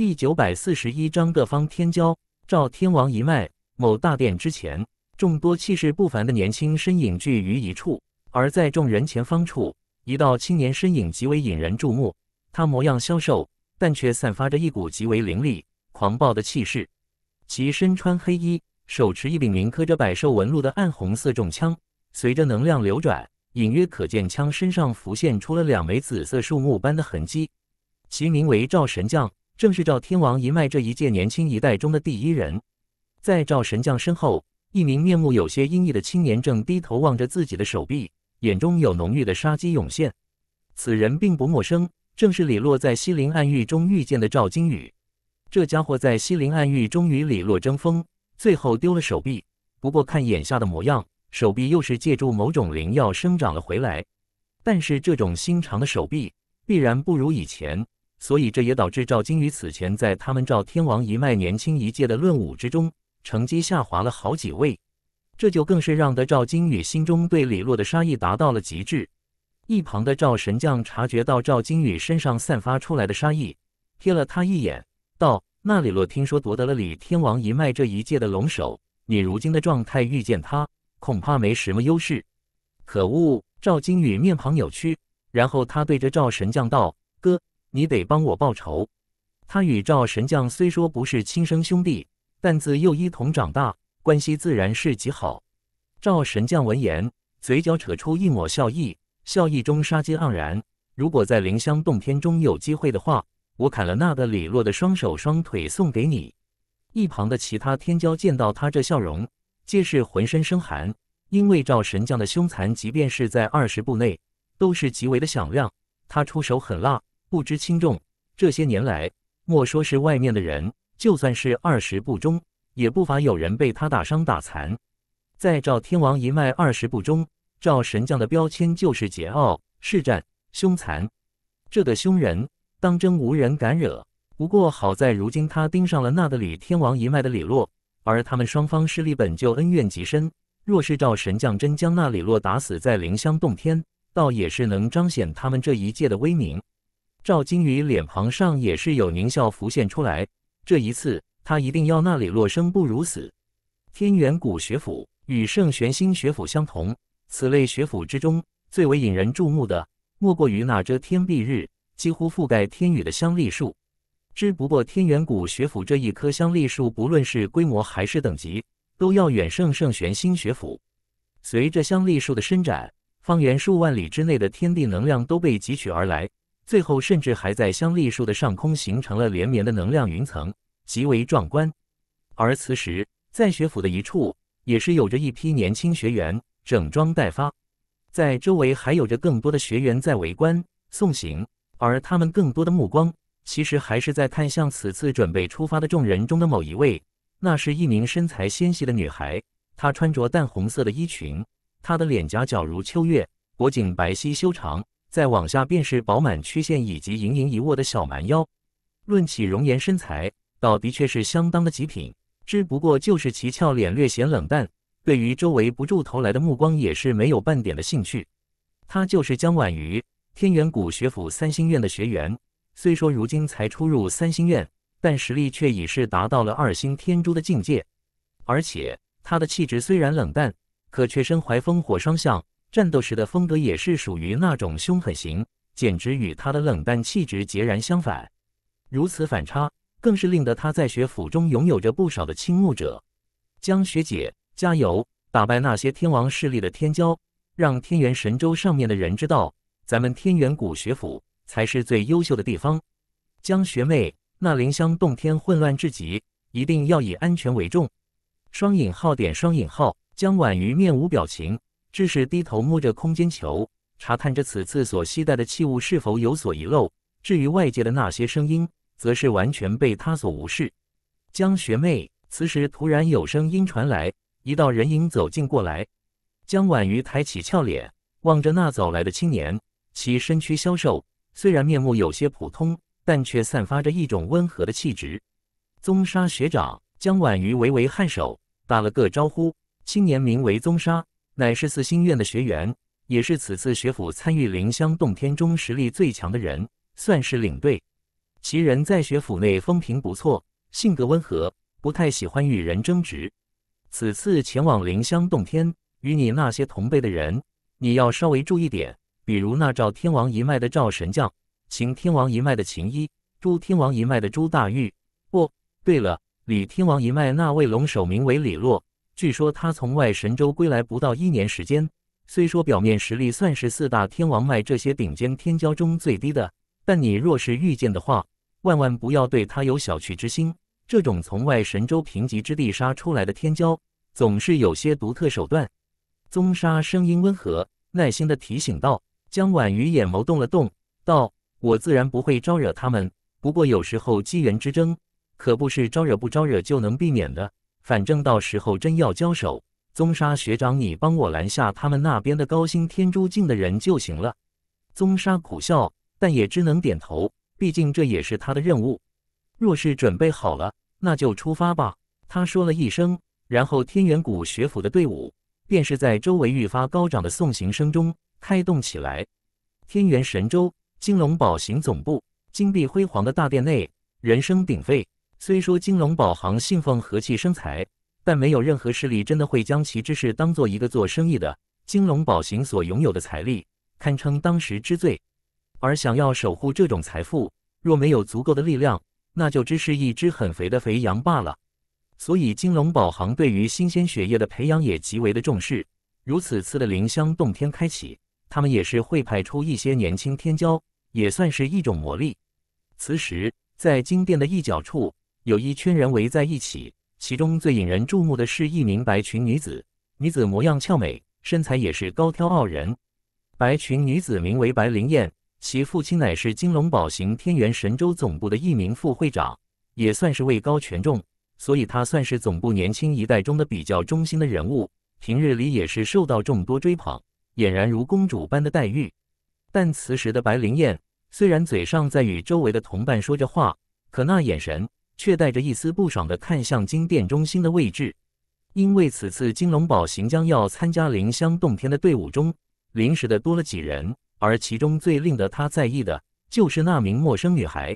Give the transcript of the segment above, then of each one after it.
第九百四十一章各方天骄赵天王一脉，某大殿之前，众多气势不凡的年轻身影聚于一处。而在众人前方处，一道青年身影极为引人注目。他模样消瘦，但却散发着一股极为凌厉狂暴的气势。其身穿黑衣，手持一柄铭刻着百兽纹路的暗红色重枪，随着能量流转，隐约可见枪身上浮现出了两枚紫色树木般的痕迹。其名为赵神将。正是赵天王一脉这一届年轻一代中的第一人，在赵神将身后，一名面目有些阴翳的青年正低头望着自己的手臂，眼中有浓郁的杀机涌现。此人并不陌生，正是李洛在西陵暗域中遇见的赵金宇。这家伙在西陵暗域中与李洛争锋，最后丢了手臂。不过看眼下的模样，手臂又是借助某种灵药生长了回来。但是这种新长的手臂，必然不如以前。所以这也导致赵金宇此前在他们赵天王一脉年轻一届的论武之中，成绩下滑了好几位。这就更是让得赵金宇心中对李洛的杀意达到了极致。一旁的赵神将察觉到赵金宇身上散发出来的杀意，瞥了他一眼，道：“那李洛听说夺得了李天王一脉这一届的龙首，你如今的状态遇见他，恐怕没什么优势。”可恶！赵金宇面庞扭曲，然后他对着赵神将道。你得帮我报仇。他与赵神将虽说不是亲生兄弟，但自幼一同长大，关系自然是极好。赵神将闻言，嘴角扯出一抹笑意，笑意中杀机盎然。如果在灵香洞天中有机会的话，我砍了那个李洛的双手双腿送给你。一旁的其他天骄见到他这笑容，皆是浑身生寒，因为赵神将的凶残，即便是在二十步内，都是极为的响亮。他出手狠辣。不知轻重，这些年来，莫说是外面的人，就算是二十步中，也不乏有人被他打伤打残。在赵天王一脉二十步中，赵神将的标签就是桀骜、嗜战、凶残。这个凶人，当真无人敢惹。不过好在如今他盯上了那的里天王一脉的李洛，而他们双方势力本就恩怨极深。若是赵神将真将那李洛打死在凌香洞天，倒也是能彰显他们这一界的威名。赵金宇脸庞上也是有狞笑浮现出来，这一次他一定要那里落生不如死。天元古学府与圣玄星学府相同，此类学府之中最为引人注目的莫过于那遮天蔽日、几乎覆盖天宇的香栗树。只不过天元古学府这一棵香栗树，不论是规模还是等级，都要远胜圣玄星学府。随着香栗树的伸展，方圆数万里之内的天地能量都被汲取而来。最后，甚至还在香栗树的上空形成了连绵的能量云层，极为壮观。而此时，在学府的一处，也是有着一批年轻学员整装待发，在周围还有着更多的学员在围观送行，而他们更多的目光，其实还是在看向此次准备出发的众人中的某一位。那是一名身材纤细的女孩，她穿着淡红色的衣裙，她的脸颊皎如秋月，脖颈白皙修长。再往下便是饱满曲线以及盈盈一握的小蛮腰，论起容颜身材，倒的确是相当的极品。只不过就是其俏脸略显冷淡，对于周围不住投来的目光也是没有半点的兴趣。他就是江婉瑜，天元谷学府三星院的学员。虽说如今才初入三星院，但实力却已是达到了二星天珠的境界。而且他的气质虽然冷淡，可却身怀风火双向，战斗时的风格也是属于那种凶狠型，简直与他的冷淡气质截然相反。如此反差，更是令得他在学府中拥有着不少的倾慕者。江学姐，加油！打败那些天王势力的天骄，让天元神州上面的人知道，咱们天元古学府才是最优秀的地方。江学妹，那灵香洞天混乱至极，一定要以安全为重。双引号点双引号，江婉瑜面无表情。致使低头摸着空间球，查探着此次所携带的器物是否有所遗漏。至于外界的那些声音，则是完全被他所无视。江学妹，此时突然有声音传来，一道人影走近过来。江婉瑜抬起俏脸，望着那走来的青年，其身躯消瘦，虽然面目有些普通，但却散发着一种温和的气质。宗沙学长，江婉瑜微微颔首，打了个招呼。青年名为宗沙。乃是四星院的学员，也是此次学府参与凌香洞天中实力最强的人，算是领队。其人在学府内风评不错，性格温和，不太喜欢与人争执。此次前往凌香洞天，与你那些同辈的人，你要稍微注意点，比如那赵天王一脉的赵神将，秦天王一脉的秦一，朱天王一脉的朱大玉。哦，对了，李天王一脉那位龙首名为李洛。据说他从外神州归来不到一年时间，虽说表面实力算是四大天王脉这些顶尖天骄中最低的，但你若是遇见的话，万万不要对他有小觑之心。这种从外神州贫瘠之地杀出来的天骄，总是有些独特手段。宗沙声音温和，耐心地提醒道。江婉瑜眼眸动了动，道：“我自然不会招惹他们，不过有时候机缘之争，可不是招惹不招惹就能避免的。”反正到时候真要交手，宗沙学长，你帮我拦下他们那边的高星天珠境的人就行了。宗沙苦笑，但也只能点头，毕竟这也是他的任务。若是准备好了，那就出发吧。他说了一声，然后天元谷学府的队伍便是在周围愈发高涨的送行声中开动起来。天元神州金龙宝行总部金碧辉煌的大殿内，人声鼎沸。虽说金龙宝行信奉和气生财，但没有任何势力真的会将其之事当做一个做生意的。金龙宝行所拥有的财力，堪称当时之最。而想要守护这种财富，若没有足够的力量，那就只是一只很肥的肥羊罢了。所以金龙宝行对于新鲜血液的培养也极为的重视。如此次的灵香洞天开启，他们也是会派出一些年轻天骄，也算是一种魔力。此时，在金殿的一角处。有一圈人围在一起，其中最引人注目的是一名白裙女子。女子模样俏美，身材也是高挑傲人。白裙女子名为白灵燕，其父亲乃是金龙宝行天元神州总部的一名副会长，也算是位高权重，所以她算是总部年轻一代中的比较中心的人物。平日里也是受到众多追捧，俨然如公主般的待遇。但此时的白灵燕，虽然嘴上在与周围的同伴说着话，可那眼神……却带着一丝不爽的看向金殿中心的位置，因为此次金龙宝行将要参加灵香洞天的队伍中，临时的多了几人，而其中最令得他在意的，就是那名陌生女孩。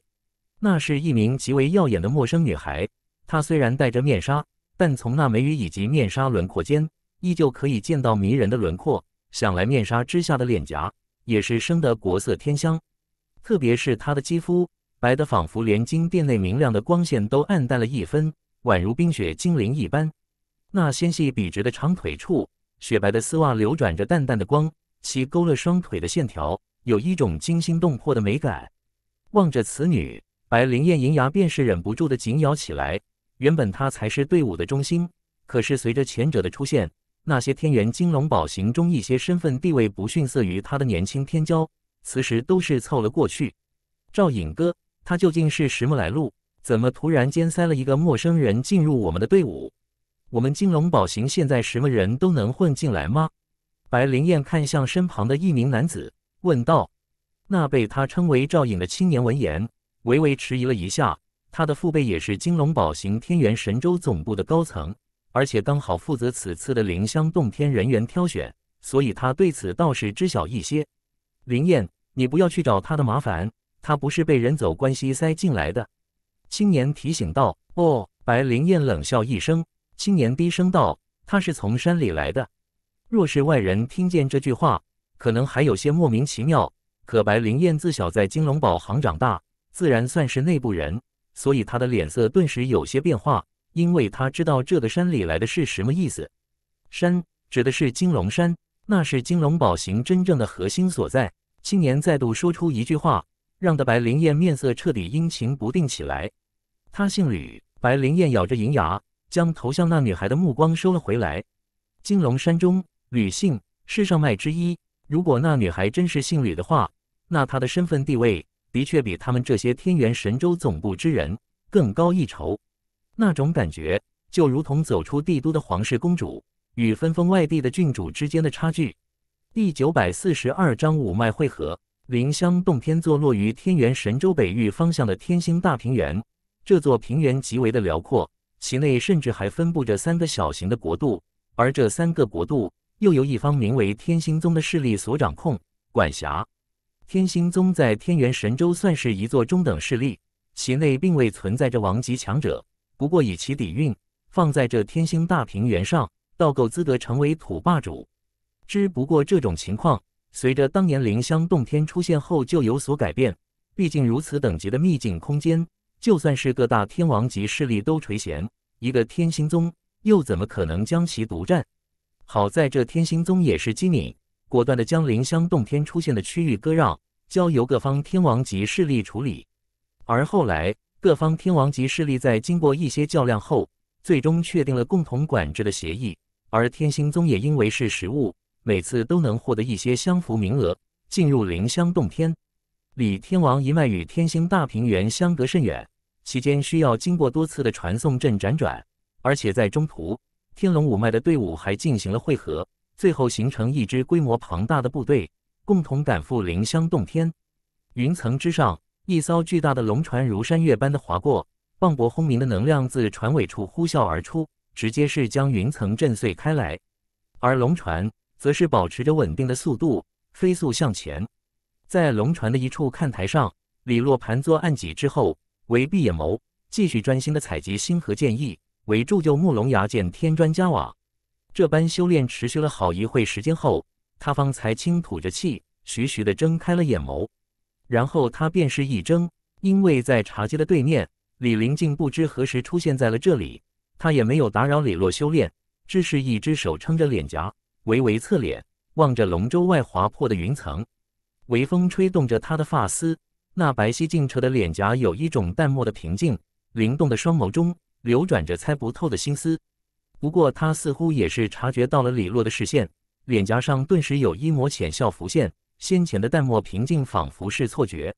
那是一名极为耀眼的陌生女孩，她虽然戴着面纱，但从那眉宇以及面纱轮廓间，依旧可以见到迷人的轮廓。想来面纱之下的脸颊，也是生得国色天香，特别是她的肌肤。白的仿佛连金殿内明亮的光线都暗淡了一分，宛如冰雪精灵一般。那纤细笔直的长腿处，雪白的丝袜流转着淡淡的光，其勾勒双腿的线条有一种惊心动魄的美感。望着此女，白灵艳银牙便是忍不住的紧咬起来。原本她才是队伍的中心，可是随着前者的出现，那些天元金龙宝行中一些身份地位不逊色于她的年轻天骄，此时都是凑了过去。赵影哥。他究竟是什么来路？怎么突然间塞了一个陌生人进入我们的队伍？我们金龙宝行现在什么人都能混进来吗？白灵燕看向身旁的一名男子，问道。那被他称为赵颖的青年闻言，微微迟疑了一下。他的父辈也是金龙宝行天元神州总部的高层，而且刚好负责此次的灵香洞天人员挑选，所以他对此倒是知晓一些。灵燕，你不要去找他的麻烦。他不是被人走关系塞进来的，青年提醒道。哦，白灵燕冷笑一声。青年低声道：“他是从山里来的。若是外人听见这句话，可能还有些莫名其妙。可白灵燕自小在金龙宝行长大，自然算是内部人，所以她的脸色顿时有些变化，因为她知道这个山里来的是什么意思。山指的是金龙山，那是金龙宝行真正的核心所在。”青年再度说出一句话。让得白灵燕面色彻底阴晴不定起来。她姓吕，白灵燕咬着银牙，将投向那女孩的目光收了回来。金龙山中，吕姓是上脉之一。如果那女孩真是姓吕的话，那她的身份地位的确比他们这些天元神州总部之人更高一筹。那种感觉，就如同走出帝都的皇室公主与分封外地的郡主之间的差距。第九百四十二章五脉汇合。凌香洞天坐落于天元神州北域方向的天星大平原，这座平原极为的辽阔，其内甚至还分布着三个小型的国度，而这三个国度又由一方名为天星宗的势力所掌控管辖。天星宗在天元神州算是一座中等势力，其内并未存在着王级强者，不过以其底蕴，放在这天星大平原上，倒够资格成为土霸主。只不过这种情况。随着当年灵香洞天出现后，就有所改变。毕竟如此等级的秘境空间，就算是各大天王级势力都垂涎，一个天星宗又怎么可能将其独占？好在这天星宗也是机敏果断的，将灵香洞天出现的区域割让，交由各方天王级势力处理。而后来，各方天王级势力在经过一些较量后，最终确定了共同管制的协议。而天星宗也因为是实物，每次都能获得一些香符名额，进入灵香洞天。李天王一脉与天星大平原相隔甚远，期间需要经过多次的传送阵辗转，而且在中途，天龙五脉的队伍还进行了汇合，最后形成一支规模庞大的部队，共同赶赴灵香洞天。云层之上，一艘巨大的龙船如山岳般的划过，磅礴轰鸣的能量自船尾处呼啸而出，直接是将云层震碎开来，而龙船。则是保持着稳定的速度飞速向前，在龙船的一处看台上，李洛盘坐案几之后，微闭眼眸，继续专心的采集星河剑意，为铸就木龙牙剑添砖加瓦。这般修炼持续了好一会时间后，他方才轻吐着气，徐徐的睁开了眼眸。然后他便是一怔，因为在茶几的对面，李灵竟不知何时出现在了这里，他也没有打扰李洛修炼，只是一只手撑着脸颊。微微侧脸望着龙舟外划破的云层，微风吹动着他的发丝，那白皙净澈的脸颊有一种淡漠的平静，灵动的双眸中流转着猜不透的心思。不过他似乎也是察觉到了李洛的视线，脸颊上顿时有一抹浅笑浮现，先前的淡漠平静仿佛是错觉。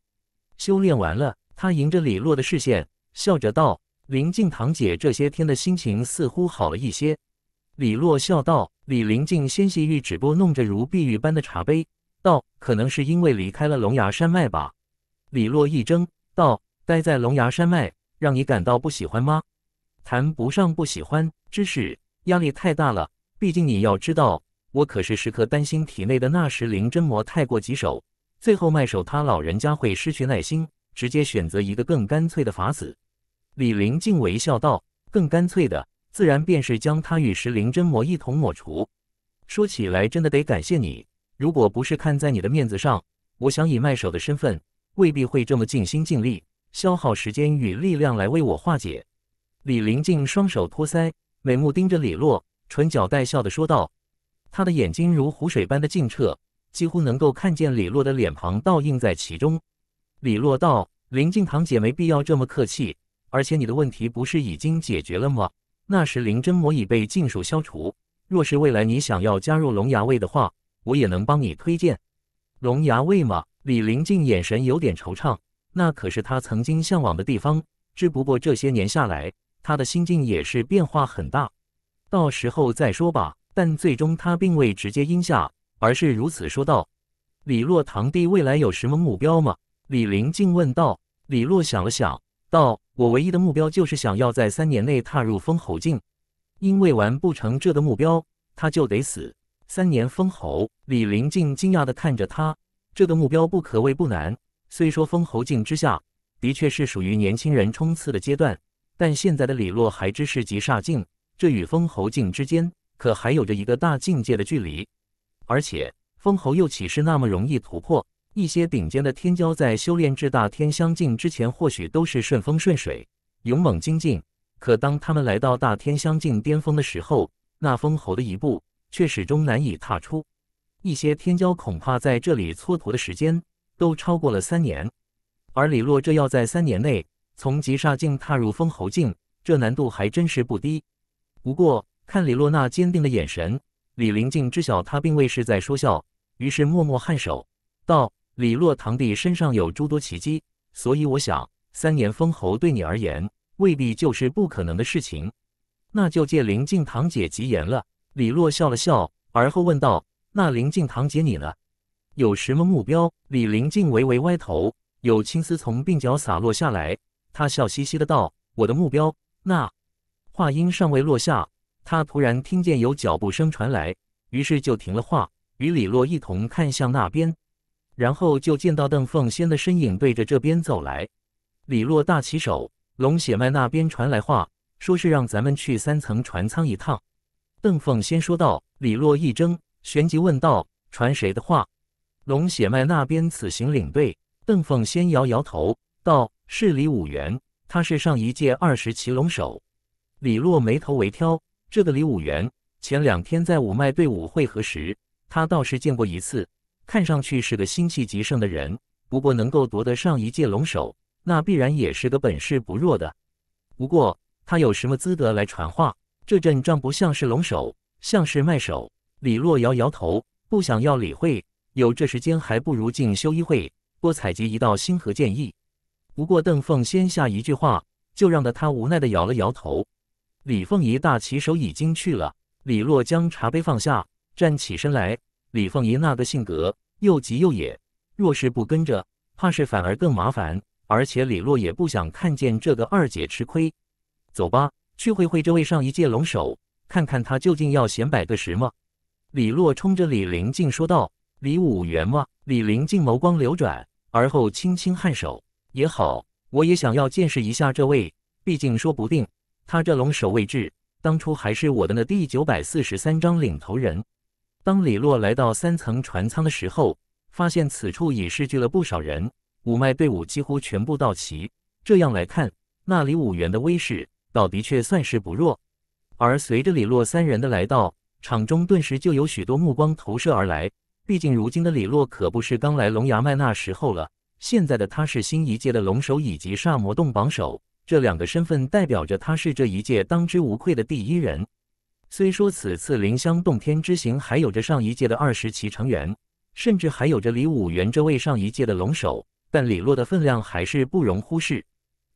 修炼完了，他迎着李洛的视线笑着道：“林静堂姐，这些天的心情似乎好了一些。”李洛笑道：“李林静纤细玉指拨弄着如碧玉般的茶杯，道：‘可能是因为离开了龙牙山脉吧。’李洛一怔，道：‘待在龙牙山脉，让你感到不喜欢吗？’谈不上不喜欢，只是压力太大了。毕竟你要知道，我可是时刻担心体内的纳什灵真魔太过棘手，最后麦守他老人家会失去耐心，直接选择一个更干脆的法子。”李林静微笑道：“更干脆的。”自然便是将他与石灵真魔一同抹除。说起来，真的得感谢你。如果不是看在你的面子上，我想以卖手的身份，未必会这么尽心尽力，消耗时间与力量来为我化解。李灵静双手托腮，美目盯着李洛，唇角带笑的说道：“他的眼睛如湖水般的清澈，几乎能够看见李洛的脸庞倒映在其中。”李洛道：“灵静堂姐，没必要这么客气。而且你的问题不是已经解决了吗？”那时灵真魔已被尽数消除。若是未来你想要加入龙牙卫的话，我也能帮你推荐。龙牙卫吗？李灵静眼神有点惆怅，那可是他曾经向往的地方。只不过这些年下来，他的心境也是变化很大。到时候再说吧。但最终他并未直接应下，而是如此说道：“李洛堂弟，未来有什么目标吗？”李林静问道。李洛想了想。道：“我唯一的目标就是想要在三年内踏入封侯境，因为完不成这个目标，他就得死。三年封侯。”李灵静惊讶地看着他，这个目标不可谓不难。虽说封侯境之下的确是属于年轻人冲刺的阶段，但现在的李洛还只是极煞境，这与封侯境之间可还有着一个大境界的距离，而且封侯又岂是那么容易突破？一些顶尖的天骄在修炼至大天香境之前，或许都是顺风顺水、勇猛精进。可当他们来到大天香境巅峰的时候，那封侯的一步却始终难以踏出。一些天骄恐怕在这里蹉跎的时间都超过了三年。而李洛这要在三年内从极煞境踏入封侯境，这难度还真是不低。不过，看李洛那坚定的眼神，李灵静知晓他并未是在说笑，于是默默颔首道。李洛堂弟身上有诸多奇机，所以我想三年封侯对你而言未必就是不可能的事情。那就借林静堂姐吉言了。李洛笑了笑，而后问道：“那林静堂姐你呢？有什么目标？”李林静微微歪头，有青丝从鬓角洒落下来，她笑嘻嘻的道：“我的目标……”那话音尚未落下，她突然听见有脚步声传来，于是就停了话，与李洛一同看向那边。然后就见到邓凤仙的身影对着这边走来，李洛大起手，龙血脉那边传来话，说是让咱们去三层船舱一趟。邓凤仙说道，李洛一怔，旋即问道：“传谁的话？”龙血脉那边此行领队，邓凤仙摇摇头，道：“是李五元，他是上一届二十骑龙手。”李洛眉头微挑，这个李五元，前两天在五脉队伍会合时，他倒是见过一次。看上去是个心气极盛的人，不过能够夺得上一届龙首，那必然也是个本事不弱的。不过他有什么资格来传话？这阵仗不像是龙首，像是卖首。李洛摇摇头，不想要理会，有这时间还不如静修一会，多采集一道星河剑意。不过邓凤先下一句话，就让得他无奈的摇了摇头。李凤仪大旗手已经去了。李洛将茶杯放下，站起身来。李凤仪那个性格又急又野，若是不跟着，怕是反而更麻烦。而且李洛也不想看见这个二姐吃亏。走吧，去会会这位上一届龙首，看看他究竟要显摆个什么。李洛冲着李灵静说道：“李五元嘛。”李灵静眸光流转，而后轻轻颔首：“也好，我也想要见识一下这位。毕竟说不定他这龙首位置，当初还是我的那第九百四十三章领头人。当李洛来到三层船舱的时候，发现此处已聚去了不少人，五脉队伍几乎全部到齐。这样来看，那里五元的威势倒的确算是不弱。而随着李洛三人的来到，场中顿时就有许多目光投射而来。毕竟如今的李洛可不是刚来龙牙脉那时候了，现在的他是新一届的龙首以及煞魔洞榜首，这两个身份代表着他是这一届当之无愧的第一人。虽说此次凌香洞天之行还有着上一届的二十骑成员，甚至还有着李武元这位上一届的龙首，但李洛的分量还是不容忽视。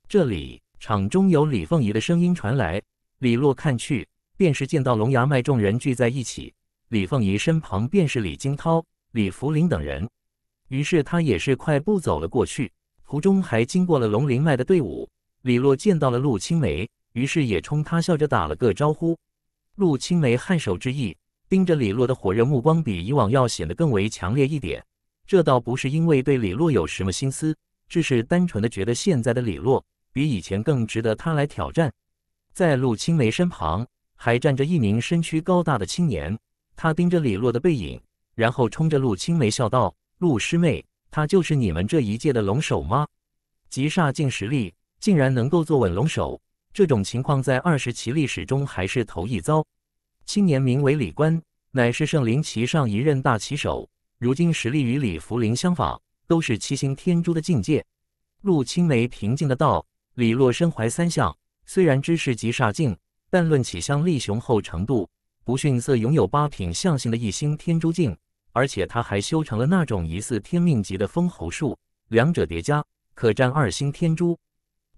这里场中有李凤仪的声音传来，李洛看去，便是见到龙牙脉众人聚在一起，李凤仪身旁便是李金涛、李福林等人。于是他也是快步走了过去，途中还经过了龙鳞脉的队伍。李洛见到了陆青梅，于是也冲她笑着打了个招呼。陆青梅颔首之意，盯着李洛的火热目光比以往要显得更为强烈一点。这倒不是因为对李洛有什么心思，只是单纯的觉得现在的李洛比以前更值得他来挑战。在陆青梅身旁还站着一名身躯高大的青年，他盯着李洛的背影，然后冲着陆青梅笑道：“陆师妹，他就是你们这一届的龙首吗？极煞境实力，竟然能够坐稳龙首？”这种情况在二十骑历史中还是头一遭。青年名为李观，乃是圣灵骑上一任大骑手，如今实力与李福林相仿，都是七星天珠的境界。陆青梅平静的道：“李洛身怀三项，虽然知识极煞境，但论起相力雄厚程度，不逊色拥有八品相性的一星天珠境，而且他还修成了那种疑似天命级的封侯术，两者叠加，可占二星天珠。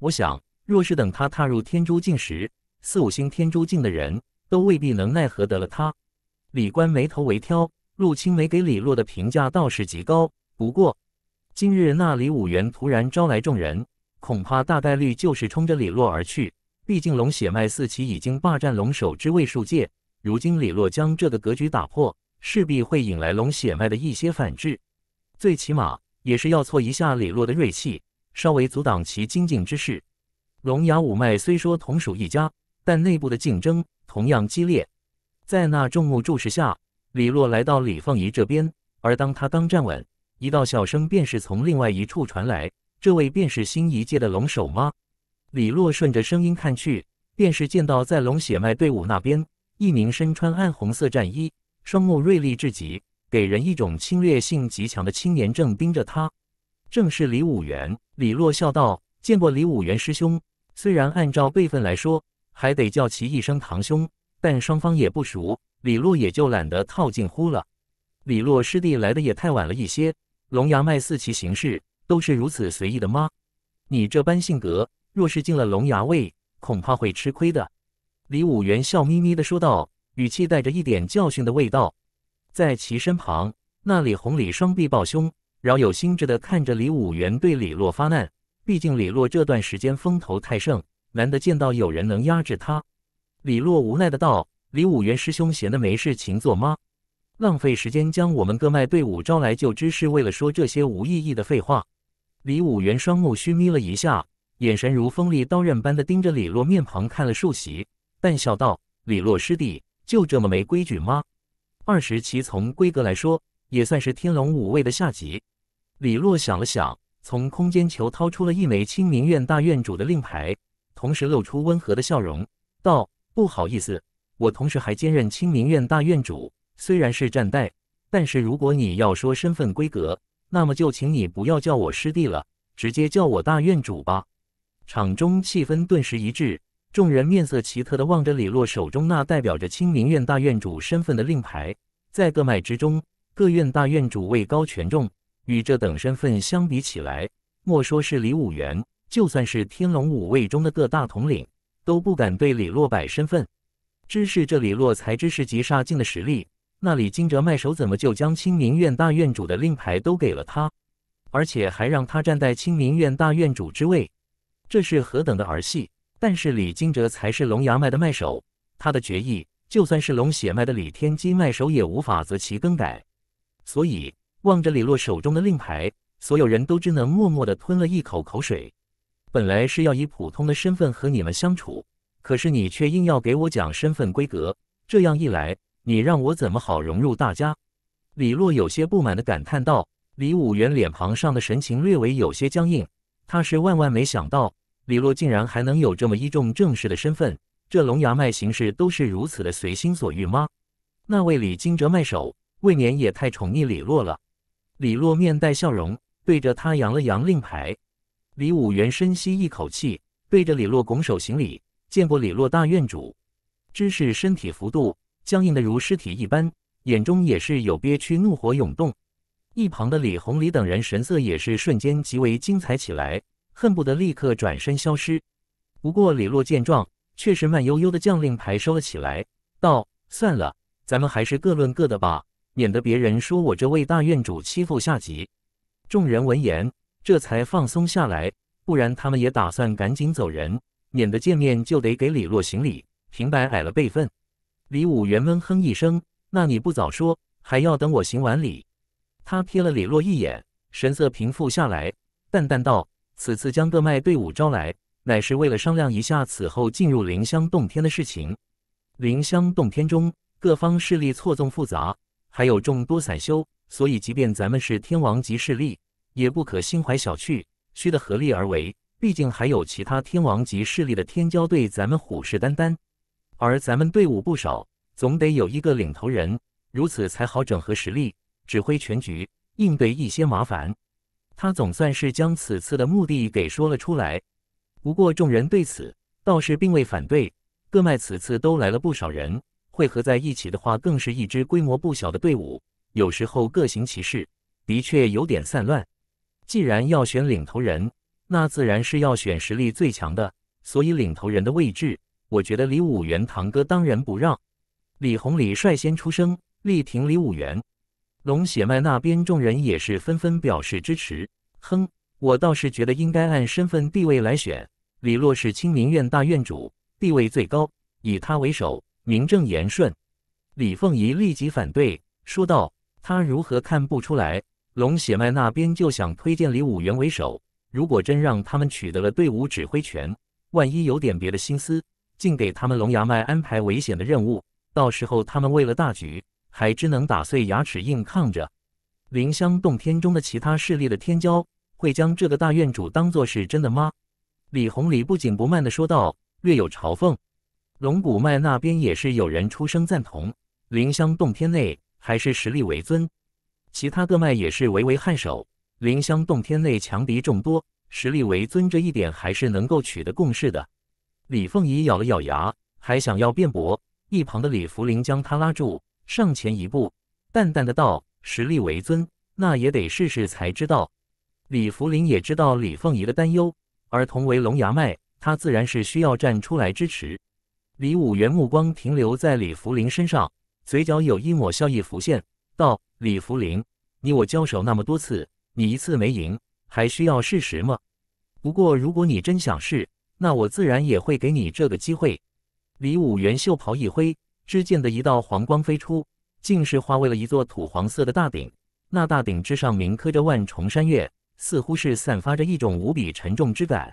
我想。”若是等他踏入天珠境时，四五星天珠境的人都未必能奈何得了他。李官眉头微挑，陆青梅给李洛的评价倒是极高。不过，今日那李武元突然招来众人，恐怕大概率就是冲着李洛而去。毕竟龙血脉四期已经霸占龙首之位数界，如今李洛将这个格局打破，势必会引来龙血脉的一些反制，最起码也是要挫一下李洛的锐气，稍微阻挡其精进之势。龙牙五脉虽说同属一家，但内部的竞争同样激烈。在那众目注视下，李洛来到李凤仪这边。而当他刚站稳，一道笑声便是从另外一处传来。这位便是新一届的龙首吗？李洛顺着声音看去，便是见到在龙血脉队伍那边，一名身穿暗红色战衣、双目锐利至极，给人一种侵略性极强的青年正盯着他。正是李武元。李洛笑道：“见过李武元师兄。”虽然按照辈分来说，还得叫其一声堂兄，但双方也不熟，李洛也就懒得套近乎了。李洛师弟来的也太晚了一些，龙牙脉四奇行事都是如此随意的吗？你这般性格，若是进了龙牙位，恐怕会吃亏的。李武元笑眯眯的说道，语气带着一点教训的味道。在其身旁，那李红李双臂抱胸，饶有兴致的看着李武元对李洛发难。毕竟李洛这段时间风头太盛，难得见到有人能压制他。李洛无奈的道：“李武元师兄闲的没事情做吗？浪费时间将我们各脉队伍招来，就只是为了说这些无意义的废话？”李武元双目虚眯了一下，眼神如锋利刀刃般的盯着李洛面庞看了数息，淡笑道：“李洛师弟，就这么没规矩吗？”二十期从规格来说，也算是天龙五位的下级。李洛想了想。从空间球掏出了一枚清明院大院主的令牌，同时露出温和的笑容，道：“不好意思，我同时还兼任清明院大院主。虽然是战代，但是如果你要说身份规格，那么就请你不要叫我师弟了，直接叫我大院主吧。”场中气氛顿时一滞，众人面色奇特的望着李洛手中那代表着清明院大院主身份的令牌。在各脉之中，各院大院主位高权重。与这等身份相比起来，莫说是李武元，就算是天龙五卫中的各大统领，都不敢对李洛摆身份。知是这李洛才知是极煞境的实力，那李金哲卖手怎么就将清明院大院主的令牌都给了他，而且还让他站在清明院大院主之位？这是何等的儿戏！但是李金哲才是龙牙脉的卖手，他的决议，就算是龙血脉的李天机卖手也无法择其更改，所以。望着李洛手中的令牌，所有人都只能默默地吞了一口口水。本来是要以普通的身份和你们相处，可是你却硬要给我讲身份规格，这样一来，你让我怎么好融入大家？李洛有些不满地感叹道。李武元脸庞上的神情略微有些僵硬，他是万万没想到李洛竟然还能有这么一众正式的身份。这龙牙脉行事都是如此的随心所欲吗？那位李金哲脉手未免也太宠溺李洛了。李洛面带笑容，对着他扬了扬令牌。李武元深吸一口气，对着李洛拱手行礼：“见过李洛大院主。”知是身体幅度僵硬的如尸体一般，眼中也是有憋屈怒火涌动。一旁的李红李等人神色也是瞬间极为精彩起来，恨不得立刻转身消失。不过李洛见状，却是慢悠悠的将令牌收了起来，道：“算了，咱们还是各论各的吧。”免得别人说我这位大院主欺负下级。众人闻言，这才放松下来。不然他们也打算赶紧走人，免得见面就得给李洛行礼，平白矮了辈分。李武元闷哼一声：“那你不早说，还要等我行完礼？”他瞥了李洛一眼，神色平复下来，淡淡道：“此次将各脉队伍招来，乃是为了商量一下此后进入灵香洞天的事情。灵香洞天中，各方势力错综复杂。”还有众多散修，所以即便咱们是天王级势力，也不可心怀小觑，需得合力而为。毕竟还有其他天王级势力的天骄对咱们虎视眈眈，而咱们队伍不少，总得有一个领头人，如此才好整合实力，指挥全局，应对一些麻烦。他总算是将此次的目的给说了出来，不过众人对此倒是并未反对。各脉此次都来了不少人。汇合在一起的话，更是一支规模不小的队伍。有时候各行其事，的确有点散乱。既然要选领头人，那自然是要选实力最强的。所以领头人的位置，我觉得李武元堂哥当仁不让。李红礼率先出声力挺李武元。龙血脉那边众人也是纷纷表示支持。哼，我倒是觉得应该按身份地位来选。李洛是清明院大院主，地位最高，以他为首。名正言顺，李凤仪立即反对，说道：“他如何看不出来？龙血脉那边就想推荐李武元为首，如果真让他们取得了队伍指挥权，万一有点别的心思，竟给他们龙牙脉安排危险的任务，到时候他们为了大局，还只能打碎牙齿硬抗着。灵香洞天中的其他势力的天骄，会将这个大院主当作是真的吗？”李红礼不紧不慢的说道，略有嘲讽。龙骨脉那边也是有人出声赞同，灵香洞天内还是实力为尊，其他各脉也是唯唯颔首。灵香洞天内强敌众多，实力为尊这一点还是能够取得共识的。李凤仪咬了咬牙，还想要辩驳，一旁的李福林将他拉住，上前一步，淡淡的道：“实力为尊，那也得试试才知道。”李福林也知道李凤仪的担忧，而同为龙牙脉，他自然是需要站出来支持。李武元目光停留在李福林身上，嘴角有一抹笑意浮现，道：“李福林，你我交手那么多次，你一次没赢，还需要试试吗？不过如果你真想试，那我自然也会给你这个机会。”李武元袖袍一挥，只见的一道黄光飞出，竟是化为了一座土黄色的大鼎。那大鼎之上铭刻着万重山岳，似乎是散发着一种无比沉重之感。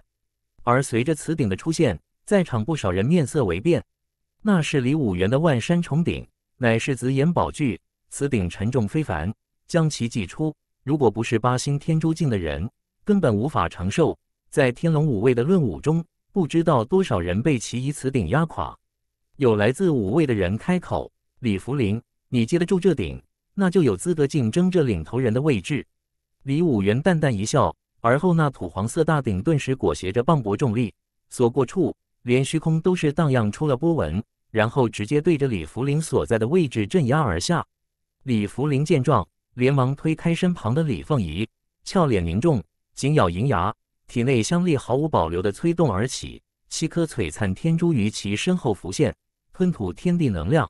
而随着此鼎的出现，在场不少人面色微变，那是李五元的万山重顶，乃是紫眼宝具。此顶沉重非凡，将其祭出，如果不是八星天珠境的人，根本无法承受。在天龙五位的论武中，不知道多少人被其以此顶压垮。有来自五位的人开口：“李福林，你接得住这顶，那就有资格竞争这领头人的位置。”李五元淡淡一笑，而后那土黄色大鼎顿时裹挟着磅礴重力，所过处。连虚空都是荡漾出了波纹，然后直接对着李福林所在的位置镇压而下。李福林见状，连忙推开身旁的李凤仪，俏脸凝重，紧咬银牙，体内香力毫无保留的催动而起，七颗璀璨天珠于其身后浮现，吞吐天地能量。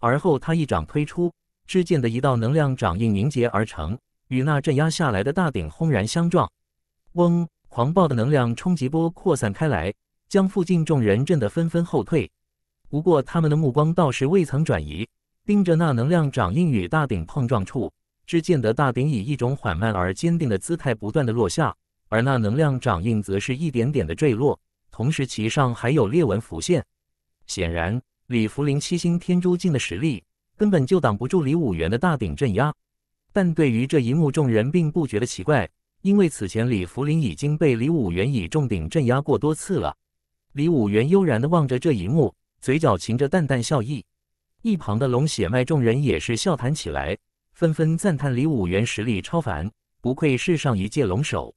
而后他一掌推出，只见的一道能量掌印凝结而成，与那镇压下来的大鼎轰然相撞，嗡，狂暴的能量冲击波扩散开来。将附近众人震得纷纷后退，不过他们的目光倒是未曾转移，盯着那能量掌印与大鼎碰撞处。只见得大鼎以一种缓慢而坚定的姿态不断的落下，而那能量掌印则是一点点的坠落，同时其上还有裂纹浮现。显然，李福林七星天珠镜的实力根本就挡不住李五元的大鼎镇压。但对于这一幕，众人并不觉得奇怪，因为此前李福林已经被李五元以重鼎镇压过多次了。李武元悠然地望着这一幕，嘴角噙着淡淡笑意。一旁的龙血脉众人也是笑谈起来，纷纷赞叹李武元实力超凡，不愧是上一届龙首。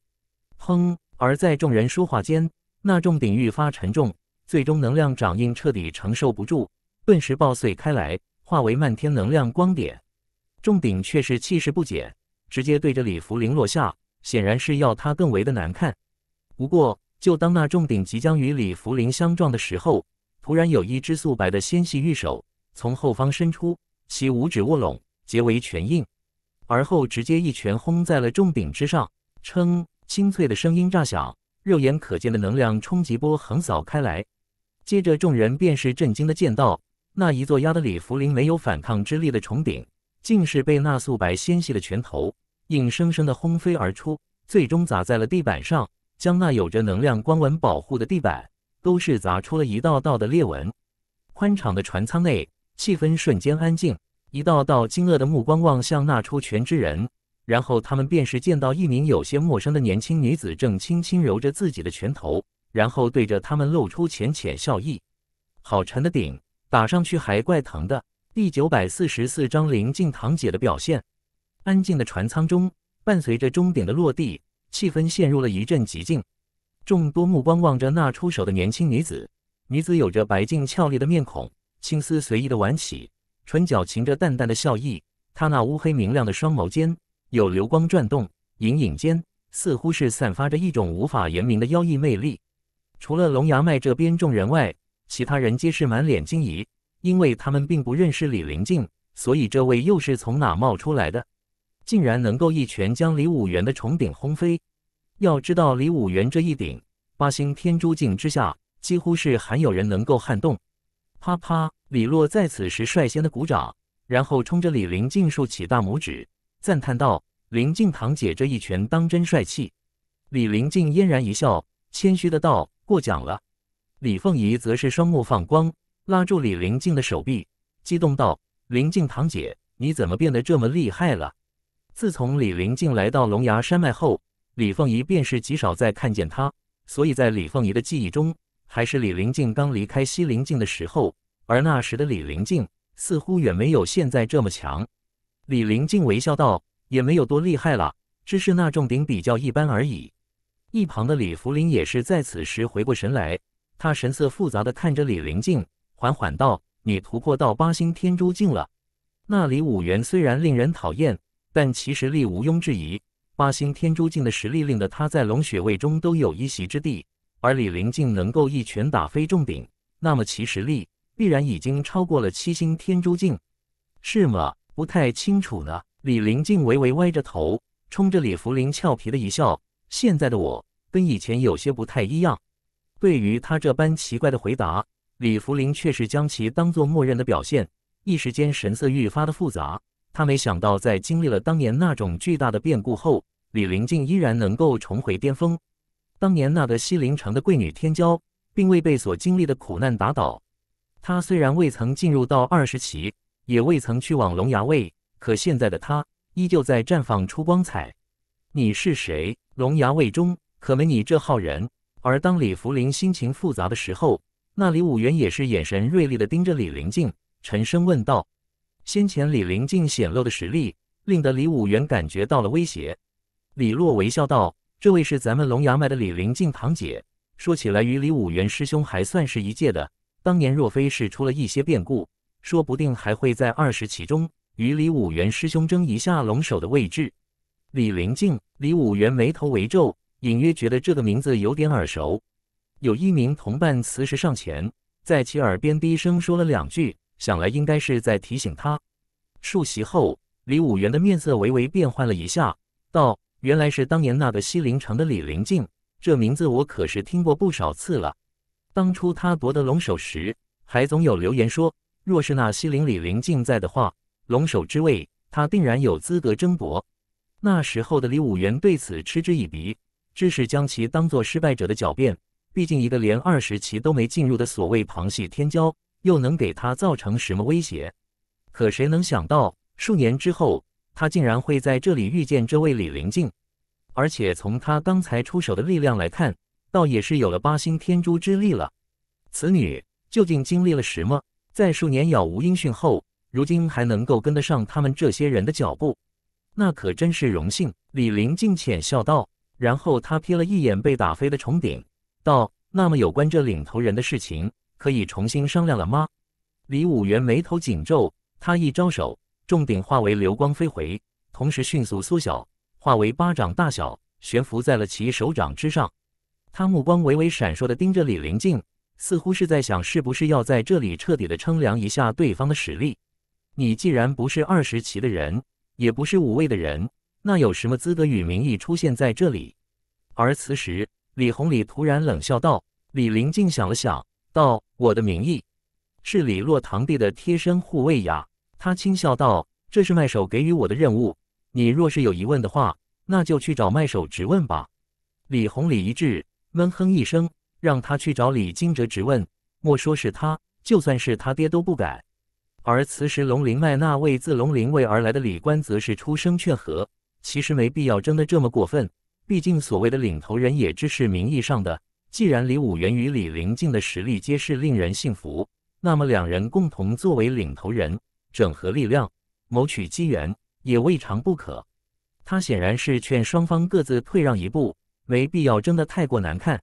哼！而在众人说话间，那重鼎愈发沉重，最终能量掌印彻底承受不住，顿时爆碎开来，化为漫天能量光点。重鼎却是气势不减，直接对着李福林落下，显然是要他更为的难看。不过。就当那重鼎即将与李福林相撞的时候，突然有一只素白的纤细玉手从后方伸出，其五指握拢，结为拳印，而后直接一拳轰在了重鼎之上，称清脆的声音炸响，肉眼可见的能量冲击波横扫开来。接着众人便是震惊的见到，那一座压得李福林没有反抗之力的重鼎，竟是被那素白纤细的拳头硬生生的轰飞而出，最终砸在了地板上。将那有着能量光纹保护的地板，都是砸出了一道道的裂纹。宽敞的船舱内，气氛瞬间安静。一道道惊愕的目光望向那出拳之人，然后他们便是见到一名有些陌生的年轻女子，正轻轻揉着自己的拳头，然后对着他们露出浅浅笑意。好沉的顶，打上去还怪疼的。第九百四十四章临近堂姐的表现。安静的船舱中，伴随着钟鼎的落地。气氛陷入了一阵寂静，众多目光望着那出手的年轻女子。女子有着白净俏丽的面孔，青丝随意的挽起，唇角噙着淡淡的笑意。她那乌黑明亮的双眸间有流光转动，隐隐间似乎是散发着一种无法言明的妖异魅力。除了龙牙脉这边众人外，其他人皆是满脸惊疑，因为他们并不认识李灵静，所以这位又是从哪冒出来的？竟然能够一拳将李武元的重鼎轰飞！要知道，李武元这一顶，八星天珠境之下，几乎是罕有人能够撼动。啪啪！李洛在此时率先的鼓掌，然后冲着李灵静竖起大拇指，赞叹道：“灵静堂姐，这一拳当真帅气！”李灵静嫣然一笑，谦虚的道：“过奖了。”李凤仪则是双目放光，拉住李灵静的手臂，激动道：“灵静堂姐，你怎么变得这么厉害了？”自从李林静来到龙牙山脉后，李凤仪便是极少再看见他，所以在李凤仪的记忆中，还是李林静刚离开西灵境的时候，而那时的李林静似乎远没有现在这么强。李林静微笑道：“也没有多厉害啦，只是那重鼎比较一般而已。”一旁的李福林也是在此时回过神来，他神色复杂的看着李林静，缓缓道：“你突破到八星天珠境了，那李五元虽然令人讨厌。”但其实力毋庸置疑，八星天珠境的实力令得他在龙血卫中都有一席之地。而李灵静能够一拳打飞重鼎，那么其实力必然已经超过了七星天珠境，是吗？不太清楚呢。李灵静微微歪着头，冲着李福林俏皮的一笑。现在的我跟以前有些不太一样。对于他这般奇怪的回答，李福林却是将其当做默认的表现，一时间神色愈发的复杂。他没想到，在经历了当年那种巨大的变故后，李林静依然能够重回巅峰。当年那个西陵城的贵女天骄，并未被所经历的苦难打倒。他虽然未曾进入到二十级，也未曾去往龙牙卫，可现在的他依旧在绽放出光彩。你是谁？龙牙卫中可没你这号人。而当李福林心情复杂的时候，那李武元也是眼神锐利地盯着李林静，沉声问道。先前李林静显露的实力，令得李武元感觉到了威胁。李洛微笑道：“这位是咱们龙牙脉的李林静堂姐，说起来与李武元师兄还算是一届的。当年若非是出了一些变故，说不定还会在二十其中与李武元师兄争一下龙首的位置。”李林静、李武元眉头微皱，隐约觉得这个名字有点耳熟。有一名同伴此时上前，在其耳边低声说了两句。想来应该是在提醒他。数息后，李五元的面色微微变换了一下，道：“原来是当年那个西陵城的李灵静，这名字我可是听过不少次了。当初他夺得龙首时，还总有留言说，若是那西陵李灵静在的话，龙首之位他定然有资格争夺。那时候的李五元对此嗤之以鼻，只是将其当作失败者的狡辩。毕竟一个连二十期都没进入的所谓旁系天骄。”又能给他造成什么威胁？可谁能想到，数年之后，他竟然会在这里遇见这位李灵静，而且从他刚才出手的力量来看，倒也是有了八星天珠之力了。此女究竟经历了什么？在数年杳无音讯后，如今还能够跟得上他们这些人的脚步，那可真是荣幸。李灵静浅笑道，然后他瞥了一眼被打飞的重鼎，道：“那么有关这领头人的事情。”可以重新商量了吗？李武元眉头紧皱，他一招手，重鼎化为流光飞回，同时迅速缩小，化为巴掌大小，悬浮在了其手掌之上。他目光微微闪烁的盯着李灵静，似乎是在想，是不是要在这里彻底的称量一下对方的实力？你既然不是二十骑的人，也不是五卫的人，那有什么资格与名义出现在这里？而此时，李红礼突然冷笑道。李灵静想了想，道。我的名义是李洛堂弟的贴身护卫呀，他轻笑道：“这是麦手给予我的任务。你若是有疑问的话，那就去找麦手直问吧。”李红礼一滞，闷哼一声，让他去找李惊蛰直问。莫说是他，就算是他爹都不敢。而此时，龙鳞麦那位自龙鳞卫而来的李官则是出声劝和：“其实没必要争得这么过分，毕竟所谓的领头人也只是名义上的。”既然李武元与李灵静的实力皆是令人信服，那么两人共同作为领头人，整合力量，谋取机缘，也未尝不可。他显然是劝双方各自退让一步，没必要争得太过难看。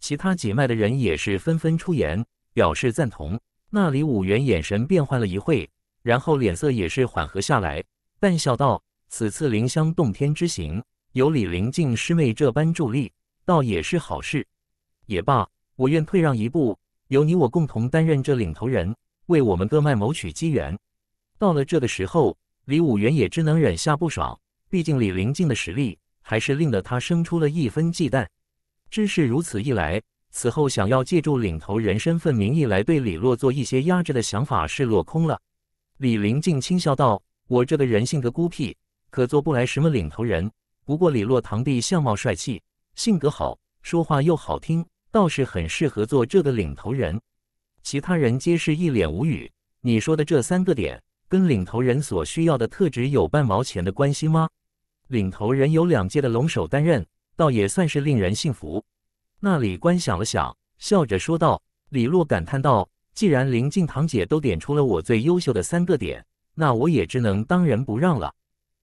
其他几脉的人也是纷纷出言表示赞同。那李武元眼神变幻了一会，然后脸色也是缓和下来，淡笑道：“此次灵香洞天之行，有李灵静师妹这般助力，倒也是好事。”也罢，我愿退让一步，由你我共同担任这领头人，为我们各脉谋取机缘。到了这个时候，李武元也只能忍下不爽。毕竟李灵静的实力还是令得他生出了一分忌惮。只是如此一来，此后想要借助领头人身份名义来对李洛做一些压制的想法是落空了。李灵静轻笑道：“我这个人性格孤僻，可做不来什么领头人。不过李洛堂弟相貌帅气，性格好，说话又好听。”倒是很适合做这个领头人，其他人皆是一脸无语。你说的这三个点，跟领头人所需要的特质有半毛钱的关系吗？领头人有两届的龙首担任，倒也算是令人信服。那李官想了想，笑着说道：“李洛感叹道：‘既然林静堂姐都点出了我最优秀的三个点，那我也只能当仁不让了。’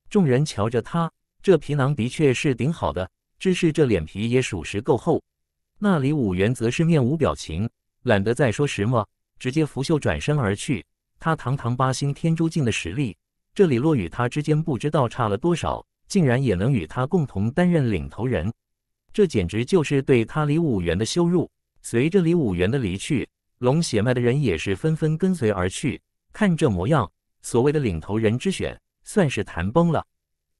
众人瞧着他，这皮囊的确是顶好的，只是这脸皮也属实够厚。”那李五元则是面无表情，懒得再说什么，直接拂袖转身而去。他堂堂八星天珠境的实力，这李洛与他之间不知道差了多少，竟然也能与他共同担任领头人，这简直就是对他李五元的羞辱。随着李五元的离去，龙血脉的人也是纷纷跟随而去。看这模样，所谓的领头人之选算是谈崩了。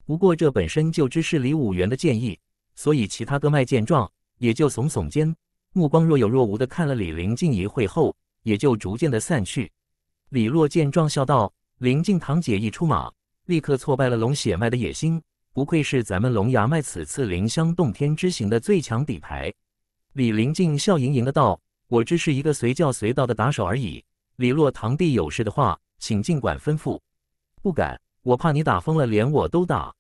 不过这本身就只是李五元的建议，所以其他各脉见状。也就耸耸肩，目光若有若无的看了李林静一会后，也就逐渐的散去。李洛见状，笑道：“林静堂姐一出马，立刻挫败了龙血脉的野心，不愧是咱们龙牙脉此次灵香洞天之行的最强底牌。”李林静笑盈盈的道：“我只是一个随叫随到的打手而已。李洛堂弟有事的话，请尽管吩咐，不敢，我怕你打疯了，连我都打。”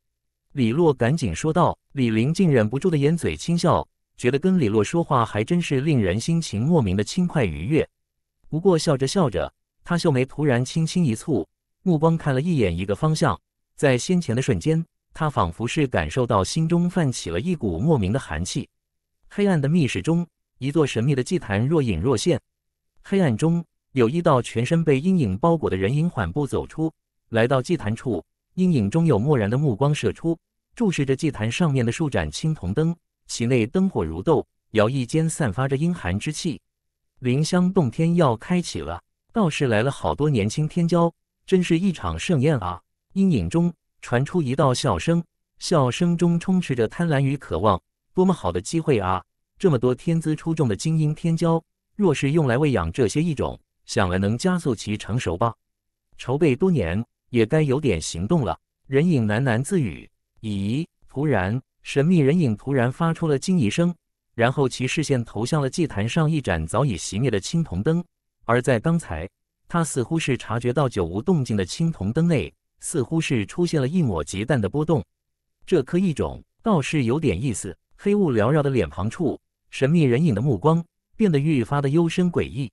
李洛赶紧说道。李林静忍不住的掩嘴轻笑。觉得跟李洛说话还真是令人心情莫名的轻快愉悦，不过笑着笑着，他秀眉突然轻轻一蹙，目光看了一眼一个方向，在先前的瞬间，他仿佛是感受到心中泛起了一股莫名的寒气。黑暗的密室中，一座神秘的祭坛若隐若现，黑暗中有一道全身被阴影包裹的人影缓步走出，来到祭坛处，阴影中有漠然的目光射出，注视着祭坛上面的数盏青铜灯。其内灯火如豆，摇曳间散发着阴寒之气。灵香洞天要开启了，倒是来了好多年轻天骄，真是一场盛宴啊！阴影中传出一道笑声，笑声中充斥着贪婪与渴望。多么好的机会啊！这么多天资出众的精英天骄，若是用来喂养这些异种，想来能加速其成熟吧？筹备多年，也该有点行动了。人影喃喃自语：“咦！”突然。神秘人影突然发出了惊疑声，然后其视线投向了祭坛上一盏早已熄灭的青铜灯。而在刚才，他似乎是察觉到久无动静的青铜灯内，似乎是出现了一抹极淡的波动。这颗异种倒是有点意思。黑雾缭绕的脸庞处，神秘人影的目光变得愈发的幽深诡异。